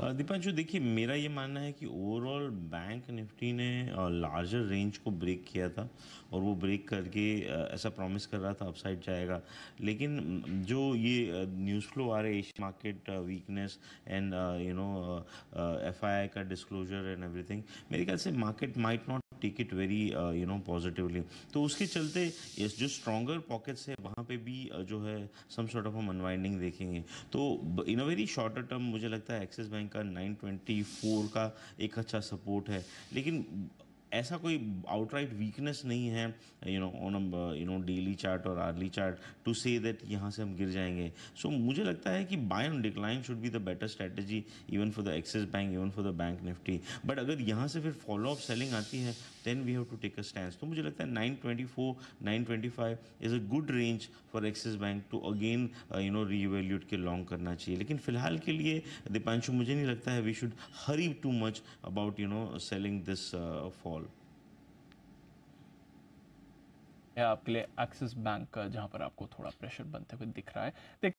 दीपा जो देखिए मेरा ये मानना है कि ओवरऑल बैंक निफ्टी ने लार्जर रेंज को ब्रेक किया था और वो ब्रेक करके ऐसा प्रॉमिस कर रहा था अपसाइड जाएगा लेकिन जो ये न्यूज़ फ्लो आ रहे Asian market weakness and you know F का डिस्क्लोजर एंड एवरीथिंग मेरे ख्याल से market might not take it very you know positively तो उसके चलते yes, जो स्ट्रॉगर पॉकेट्स है वहाँ पे भी uh, जो है सम सॉर्ट ऑफ हम अनवाइंडिंग देखेंगे तो in a very shorter term मुझे लगता है एक्सिस बैंक का 924 का एक अच्छा सपोर्ट है लेकिन ऐसा कोई आउटराइट वीकनेस नहीं है you know on you know daily chart और early chart to say that यहाँ से हम गिर जाएंगे सो so, मुझे लगता है कि buy on decline should be the better strategy even for the Axis Bank even for the Bank Nifty but अगर यहाँ से फिर फॉलो अप सेलिंग आती है then we have to take a stand तो मुझे लगता है nine twenty four nine twenty five is a good range for Axis Bank to again you know revaluate के लॉन्ग करना चाहिए लेकिन फिलहाल के लिए दीपांशु मुझे नहीं लगता है we should hurry too much about you know selling this fall आपके लिए एक्सिस बैंक जहां जहाँ पर आपको थोड़ा प्रेशर बनते हुए दिख रहा है